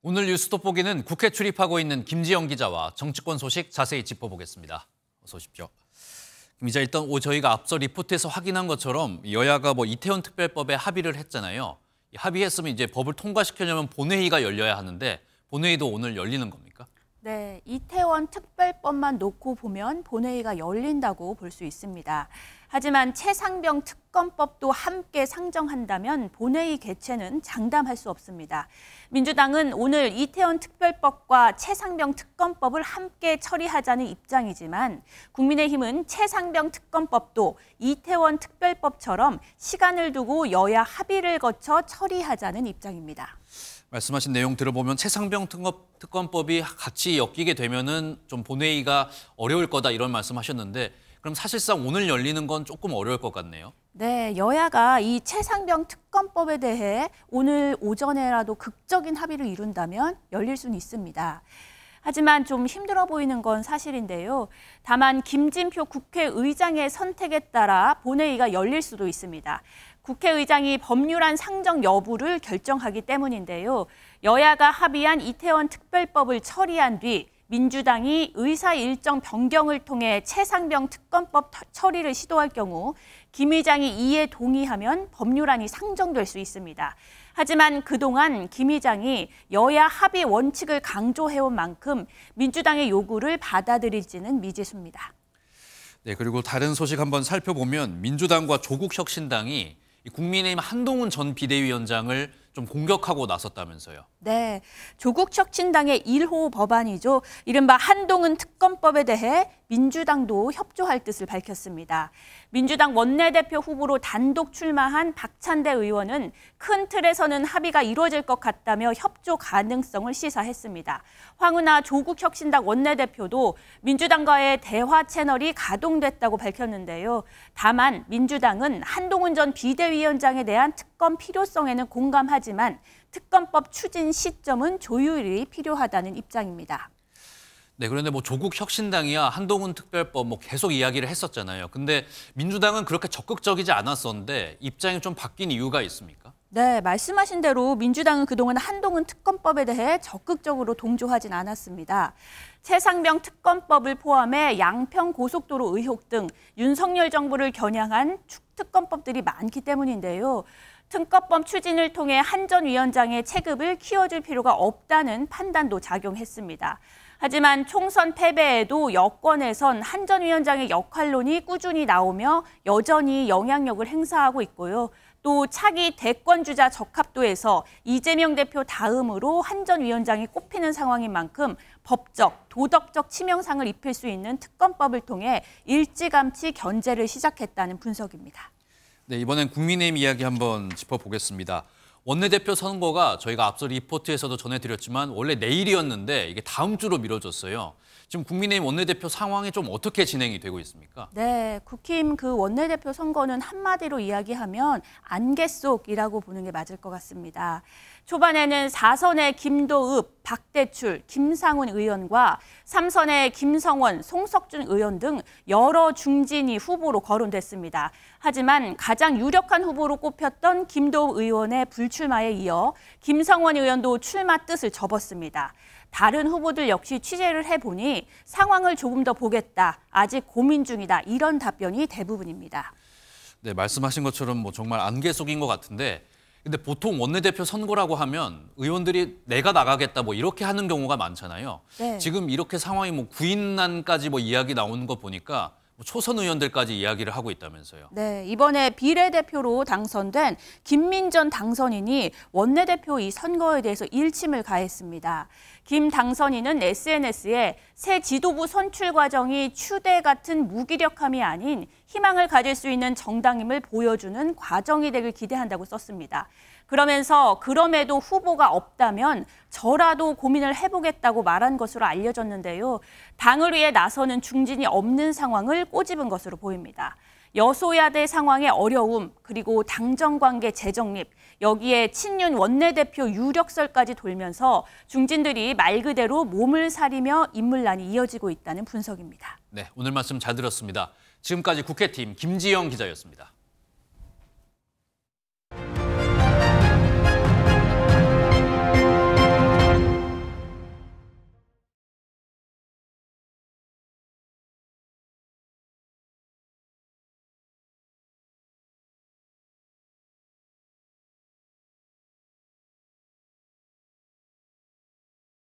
오늘 뉴스 돋보기는 국회 출입하고 있는 김지영 기자와 정치권 소식 자세히 짚어보겠습니다. 어서 오십시오. 김기 일단 저희가 앞서 리포트에서 확인한 것처럼 여야가 뭐 이태원 특별법에 합의를 했잖아요. 합의했으면 이제 법을 통과시키려면 본회의가 열려야 하는데 본회의도 오늘 열리는 겁니다. 네, 이태원 특별법만 놓고 보면 본회의가 열린다고 볼 수 있습니다. 하지만 최상병 특검법도 함께 상정한다면 본회의 개최는 장담할 수 없습니다. 민주당은 오늘 이태원 특별법과 최상병 특검법을 함께 처리하자는 입장이지만 국민의힘은 최상병 특검법도 이태원 특별법처럼 시간을 두고 여야 합의를 거쳐 처리하자는 입장입니다. 말씀하신 내용 들어보면 최상병 특검법이 같이 엮이게 되면은 좀 본회의가 어려울 거다 이런 말씀하셨는데 그럼 사실상 오늘 열리는 건 조금 어려울 것 같네요. 네, 여야가 이 최상병 특검법에 대해 오늘 오전에라도 극적인 합의를 이룬다면 열릴 수는 있습니다. 하지만 좀 힘들어 보이는 건 사실인데요. 다만 김진표 국회의장의 선택에 따라 본회의가 열릴 수도 있습니다. 국회의장이 법률안 상정 여부를 결정하기 때문인데요. 여야가 합의한 이태원 특별법을 처리한 뒤 민주당이 의사 일정 변경을 통해 최상병 특검법 처리를 시도할 경우 김 의장이 이에 동의하면 법률안이 상정될 수 있습니다. 하지만 그동안 김 의장이 여야 합의 원칙을 강조해온 만큼 민주당의 요구를 받아들일지는 미지수입니다. 네, 그리고 다른 소식 한번 살펴보면 민주당과 조국혁신당이 국민의힘 한동훈 전 비대위원장을 좀 공격하고 나섰다면서요. 네, 조국 혁신당의 1호 법안이죠. 이른바 한동훈 특검법에 대해 민주당도 협조할 뜻을 밝혔습니다. 민주당 원내대표 후보로 단독 출마한 박찬대 의원은 큰 틀에서는 합의가 이루어질 것 같다며 협조 가능성을 시사했습니다. 황운하 조국 혁신당 원내대표도 민주당과의 대화 채널이 가동됐다고 밝혔는데요. 다만 민주당은 한동훈 전 비대위원장에 대한 특검 필요성에는 공감하지 하지만 특검법 추진 시점은 조율이 필요하다는 입장입니다. 네, 그런데 뭐 조국 혁신당이야 한동훈 특별법 뭐 계속 이야기를 했었잖아요. 근데 민주당은 그렇게 적극적이지 않았었는데 입장이 좀 바뀐 이유가 있습니까? 네, 말씀하신 대로 민주당은 그동안 한동훈 특검법에 대해 적극적으로 동조하진 않았습니다. 최상병 특검법을 포함해 양평 고속도로 의혹 등 윤석열 정부를 겨냥한 특검법들이 많기 때문인데요. 특검법 추진을 통해 한 전 위원장의 체급을 키워줄 필요가 없다는 판단도 작용했습니다. 하지만 총선 패배에도 여권에선 한 전 위원장의 역할론이 꾸준히 나오며 여전히 영향력을 행사하고 있고요. 또 차기 대권주자 적합도에서 이재명 대표 다음으로 한전 위원장이 꼽히는 상황인 만큼 법적, 도덕적 치명상을 입힐 수 있는 특검법을 통해 일찌감치 견제를 시작했다는 분석입니다. 네, 이번엔 국민의힘 이야기 한번 짚어보겠습니다. 원내대표 선거가 저희가 앞서 리포트에서도 전해드렸지만 원래 내일이었는데 이게 다음 주로 미뤄졌어요. 지금 국민의힘 원내대표 상황이 좀 어떻게 진행이 되고 있습니까? 네, 국힘 그 원내대표 선거는 한마디로 이야기하면 안개 속이라고 보는 게 맞을 것 같습니다. 초반에는 4선의 김도읍, 박대출, 김상훈 의원과 3선의 김성원, 송석준 의원 등 여러 중진이 후보로 거론됐습니다. 하지만 가장 유력한 후보로 꼽혔던 김도읍 의원의 불 불출마에 이어 김성원 의원도 출마 뜻을 접었습니다. 다른 후보들 역시 취재를 해보니 상황을 조금 더 보겠다, 아직 고민 중이다 이런 답변이 대부분입니다. 네, 말씀하신 것처럼 뭐 정말 안개 속인 것 같은데 근데 보통 원내대표 선거라고 하면 의원들이 내가 나가겠다 뭐 이렇게 하는 경우가 많잖아요. 네. 지금 이렇게 상황이 뭐 구인난까지 뭐 이야기 나오는 거 보니까 뭐 초선 의원들까지 이야기를 하고 있다면서요. 네, 이번에 비례대표로 당선된 김민전 당선인이 원내대표 이 선거에 대해서 일침을 가했습니다. 김 당선인은 SNS에 새 지도부 선출 과정이 추대 같은 무기력함이 아닌 희망을 가질 수 있는 정당임을 보여주는 과정이 되길 기대한다고 썼습니다. 그러면서 그럼에도 후보가 없다면 저라도 고민을 해보겠다고 말한 것으로 알려졌는데요. 당을 위해 나서는 중진이 없는 상황을 꼬집은 것으로 보입니다. 여소야대 상황의 어려움, 그리고 당정관계 재정립, 여기에 친윤 원내대표 유력설까지 돌면서 중진들이 말 그대로 몸을 사리며 인물난이 이어지고 있다는 분석입니다. 네, 오늘 말씀 잘 들었습니다. 지금까지 국회팀 김지영 기자였습니다.